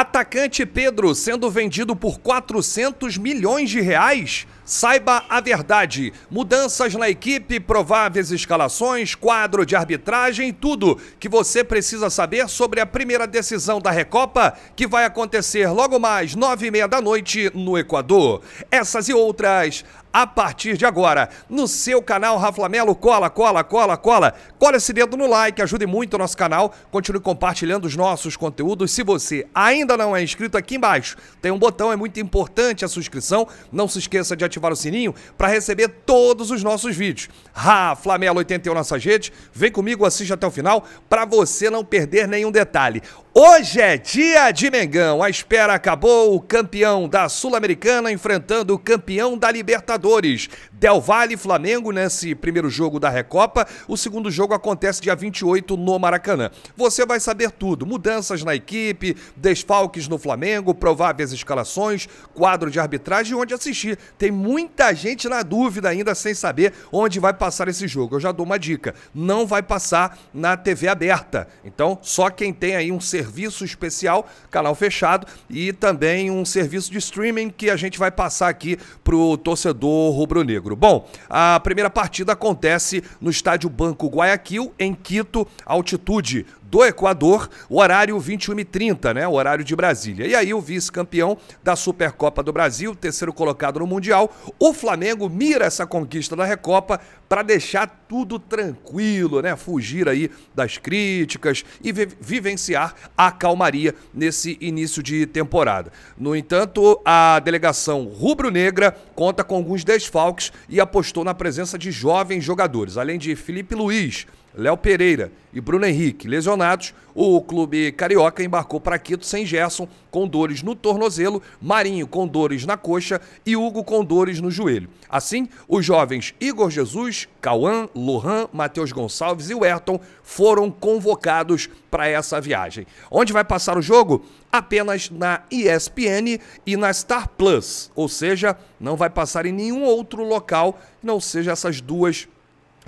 Atacante Pedro sendo vendido por 400 milhões de reais? Saiba a verdade. Mudanças na equipe, prováveis escalações, quadro de arbitragem, tudo que você precisa saber sobre a primeira decisão da Recopa que vai acontecer logo mais nove e meia da noite no Equador. Essas e outras a partir de agora no seu canal Raflamelo. Cola, cola, cola, cola. Cola esse dedo no like, ajude muito o nosso canal. Continue compartilhando os nossos conteúdos. Se você ainda não é inscrito, aqui embaixo tem um botão, é muito importante a subscrição. Não se esqueça de ativar ativar o sininho para receber todos os nossos vídeos. Ah, Flamelo 81 nossa redes, vem comigo, assiste até o final para você não perder nenhum detalhe. Hoje é dia de Mengão. A espera acabou. O campeão da Sul-Americana enfrentando o campeão da Libertadores. Del Valle Flamengo nesse primeiro jogo da Recopa. O segundo jogo acontece dia 28 no Maracanã. Você vai saber tudo: mudanças na equipe, desfalques no Flamengo, prováveis escalações, quadro de arbitragem onde assistir. Tem muita gente na dúvida ainda sem saber onde vai passar esse jogo. Eu já dou uma dica: não vai passar na TV aberta. Então, só quem tem aí um serviço especial, canal fechado e também um serviço de streaming que a gente vai passar aqui para o torcedor rubro-negro. Bom, a primeira partida acontece no estádio Banco Guayaquil, em Quito, altitude do Equador, o horário 21h30, né? O horário de Brasília. E aí o vice-campeão da Supercopa do Brasil, terceiro colocado no Mundial, o Flamengo mira essa conquista da Recopa para deixar tudo tranquilo, né? Fugir aí das críticas e vi vivenciar a calmaria nesse início de temporada. No entanto, a delegação rubro-negra conta com alguns desfalques e apostou na presença de jovens jogadores, além de Felipe Luiz, Léo Pereira e Bruno Henrique lesionados, o clube carioca embarcou para Quito sem Gerson, com dores no tornozelo, Marinho com dores na coxa e Hugo com dores no joelho. Assim, os jovens Igor Jesus, Cauã, Lohan, Matheus Gonçalves e Werton foram convocados para essa viagem. Onde vai passar o jogo? Apenas na ESPN e na Star Plus, ou seja, não vai passar em nenhum outro local, não seja essas duas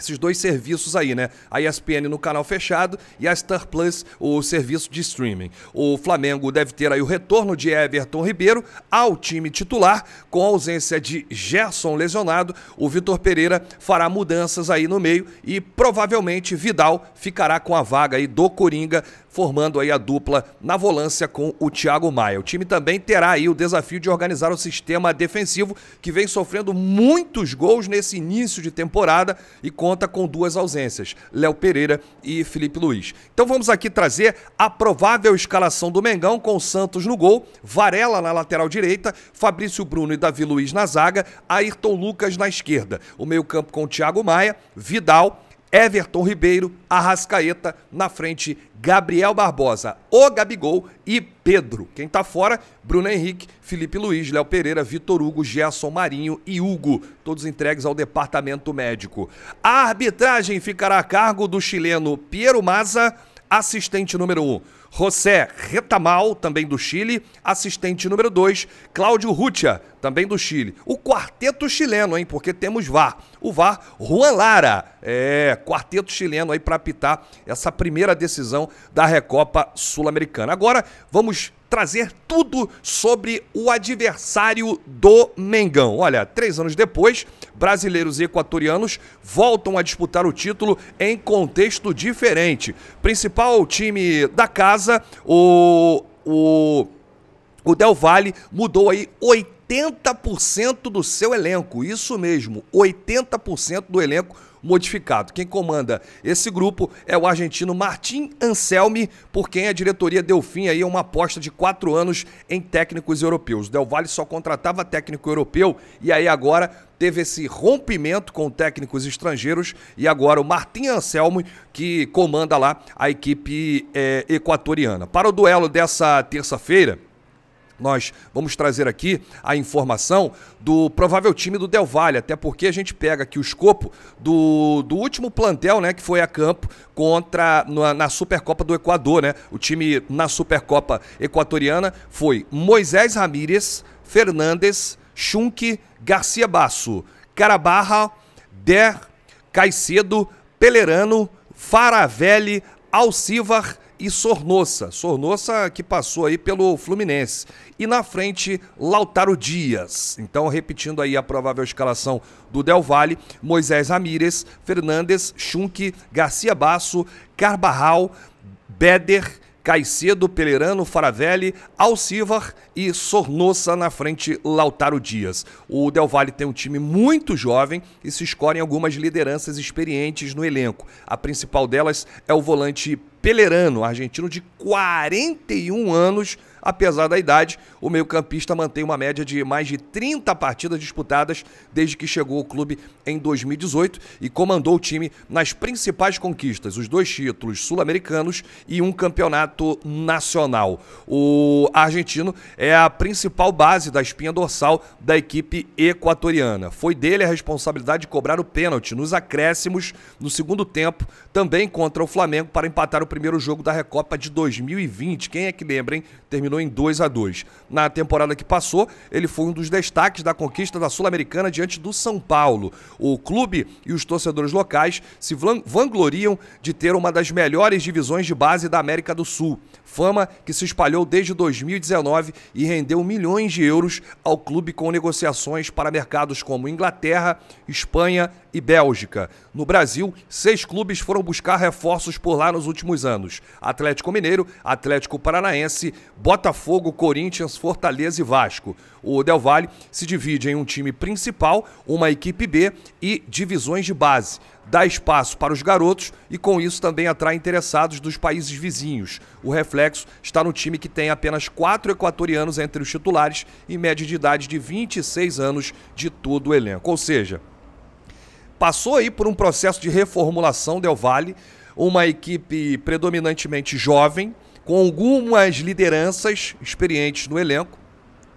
esses dois serviços aí, né? A ESPN no canal fechado e a Star Plus, o serviço de streaming. O Flamengo deve ter aí o retorno de Everton Ribeiro ao time titular, com a ausência de Gerson lesionado. O Vitor Pereira fará mudanças aí no meio e provavelmente Vidal ficará com a vaga aí do Coringa formando aí a dupla na volância com o Thiago Maia. O time também terá aí o desafio de organizar o sistema defensivo que vem sofrendo muitos gols nesse início de temporada e com conta com duas ausências, Léo Pereira e Felipe Luiz. Então vamos aqui trazer a provável escalação do Mengão com Santos no gol, Varela na lateral direita, Fabrício Bruno e Davi Luiz na zaga, Ayrton Lucas na esquerda. O meio-campo com Thiago Maia, Vidal, Everton Ribeiro, Arrascaeta, na frente Gabriel Barbosa, o Gabigol e Pedro. Quem tá fora? Bruno Henrique, Felipe Luiz, Léo Pereira, Vitor Hugo, Gerson Marinho e Hugo, todos entregues ao departamento médico. A arbitragem ficará a cargo do chileno Piero Maza, assistente número 1. Um. José Retamal, também do Chile, assistente número 2, Cláudio Rutia, também do Chile. O quarteto chileno, hein? Porque temos VAR. O VAR, Juan Lara, é, quarteto chileno aí para apitar essa primeira decisão da Recopa Sul-Americana. Agora vamos trazer tudo sobre o adversário do Mengão. Olha, três anos depois, brasileiros e equatorianos voltam a disputar o título em contexto diferente. Principal time da casa, o, o, o Del Valle, mudou aí 80 80% do seu elenco. Isso mesmo, 80% do elenco modificado. Quem comanda esse grupo é o argentino Martin Anselmi, por quem a diretoria deu fim aí a uma aposta de quatro anos em técnicos europeus. Del Valle só contratava técnico europeu e aí agora teve esse rompimento com técnicos estrangeiros e agora o Martin Anselmi que comanda lá a equipe é, equatoriana. Para o duelo dessa terça-feira, nós vamos trazer aqui a informação do provável time do Del Valle, até porque a gente pega aqui o escopo do, do último plantel, né, que foi a campo contra na, na Supercopa do Equador, né? O time na Supercopa equatoriana foi Moisés Ramírez, Fernandes, Chunque, Garcia Basso, Carabarra, Der, Caicedo, Pelerano, Faravelli, Alcivar e Sornossa. Sornossa que passou aí pelo Fluminense. E na frente, Lautaro Dias. Então, repetindo aí a provável escalação do Del Valle, Moisés Ramírez, Fernandes, Schunk, Garcia Basso, Carbarral, Beder, Caicedo, Pelerano, Faravelli, Alcivar e Sornossa na frente Lautaro Dias. O Del Valle tem um time muito jovem e se escorem algumas lideranças experientes no elenco. A principal delas é o volante Pelerano, argentino de 41 anos, Apesar da idade, o meio-campista mantém uma média de mais de 30 partidas disputadas desde que chegou ao clube em 2018 e comandou o time nas principais conquistas, os dois títulos sul-americanos e um campeonato nacional. O argentino é a principal base da espinha dorsal da equipe equatoriana. Foi dele a responsabilidade de cobrar o pênalti nos acréscimos no segundo tempo, também contra o Flamengo, para empatar o primeiro jogo da Recopa de 2020. Quem é que lembra, hein? Terminou terminou em 2 a 2 Na temporada que passou, ele foi um dos destaques da conquista da Sul-Americana diante do São Paulo. O clube e os torcedores locais se vangloriam de ter uma das melhores divisões de base da América do Sul. Fama que se espalhou desde 2019 e rendeu milhões de euros ao clube com negociações para mercados como Inglaterra, Espanha e Bélgica. No Brasil, seis clubes foram buscar reforços por lá nos últimos anos: Atlético Mineiro, Atlético Paranaense, Botafogo. Botafogo, Corinthians, Fortaleza e Vasco. O Del Valle se divide em um time principal, uma equipe B e divisões de base. Dá espaço para os garotos e com isso também atrai interessados dos países vizinhos. O reflexo está no time que tem apenas quatro equatorianos entre os titulares e média de idade de 26 anos de todo o elenco. Ou seja, passou aí por um processo de reformulação Del Valle, uma equipe predominantemente jovem, com algumas lideranças experientes no elenco,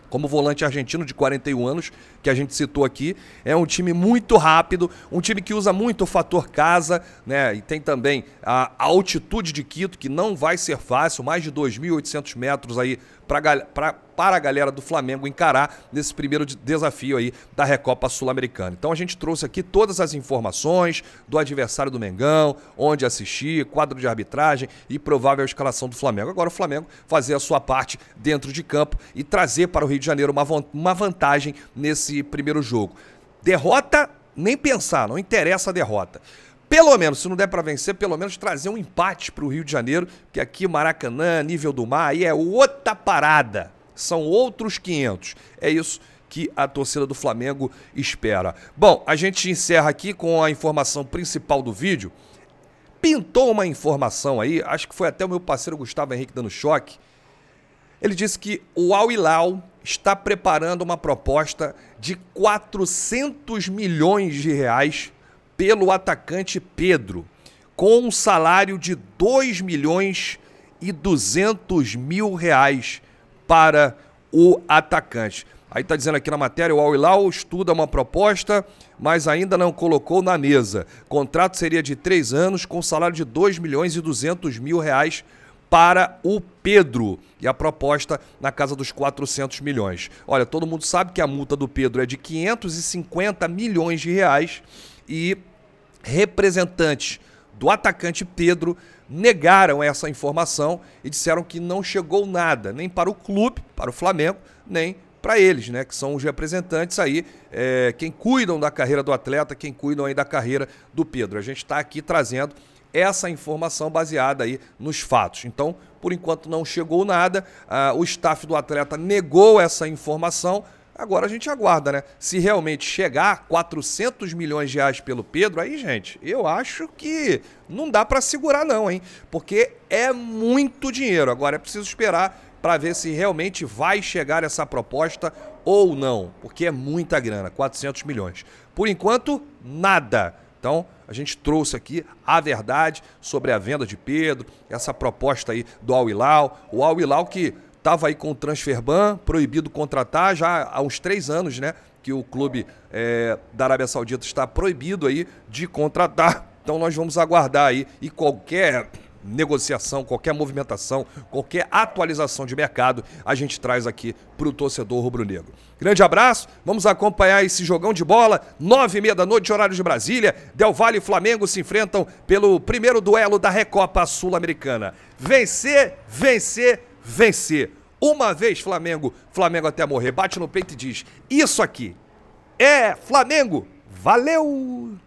como o volante argentino de 41 anos, que a gente citou aqui. É um time muito rápido, um time que usa muito o fator casa, né? E tem também a altitude de Quito, que não vai ser fácil, mais de 2.800 metros aí para para a galera do Flamengo encarar nesse primeiro desafio aí da Recopa Sul-Americana. Então a gente trouxe aqui todas as informações do adversário do Mengão, onde assistir, quadro de arbitragem e provável escalação do Flamengo. Agora o Flamengo fazer a sua parte dentro de campo e trazer para o Rio de Janeiro uma, uma vantagem nesse nesse primeiro jogo. Derrota, nem pensar, não interessa a derrota. Pelo menos, se não der para vencer, pelo menos trazer um empate para o Rio de Janeiro, que aqui Maracanã, nível do mar, aí é outra parada. São outros 500. É isso que a torcida do Flamengo espera. Bom, a gente encerra aqui com a informação principal do vídeo. Pintou uma informação aí, acho que foi até o meu parceiro Gustavo Henrique dando choque. Ele disse que o Al Hilal está preparando uma proposta de 400 milhões de reais pelo atacante Pedro, com um salário de 2 milhões e 200 mil reais para o atacante. Aí está dizendo aqui na matéria, o Al-Hilal estuda uma proposta, mas ainda não colocou na mesa. contrato seria de três anos, com salário de 2 milhões e 200 mil reais para o Pedro e a proposta na casa dos 400 milhões. Olha, todo mundo sabe que a multa do Pedro é de 550 milhões de reais e representantes do atacante Pedro negaram essa informação e disseram que não chegou nada, nem para o clube, para o Flamengo, nem para eles, né? Que são os representantes aí, é, quem cuidam da carreira do atleta, quem cuidam aí da carreira do Pedro. A gente está aqui trazendo essa informação baseada aí nos fatos. Então, por enquanto não chegou nada, ah, o staff do atleta negou essa informação. Agora a gente aguarda, né? Se realmente chegar 400 milhões de reais pelo Pedro, aí, gente, eu acho que não dá para segurar não, hein? Porque é muito dinheiro. Agora é preciso esperar para ver se realmente vai chegar essa proposta ou não, porque é muita grana, 400 milhões. Por enquanto, nada. Então, a gente trouxe aqui a verdade sobre a venda de Pedro, essa proposta aí do Al-Hilal. O Al-Hilal que estava aí com o Transferban, proibido contratar já há uns três anos, né? Que o clube é, da Arábia Saudita está proibido aí de contratar. Então nós vamos aguardar aí e qualquer negociação, qualquer movimentação, qualquer atualização de mercado, a gente traz aqui para o torcedor rubro-negro. Grande abraço, vamos acompanhar esse jogão de bola, nove e meia da noite, horário de Brasília, Del Valle e Flamengo se enfrentam pelo primeiro duelo da Recopa Sul-Americana. Vencer, vencer, vencer. Uma vez Flamengo, Flamengo até morrer, bate no peito e diz, isso aqui é Flamengo, valeu!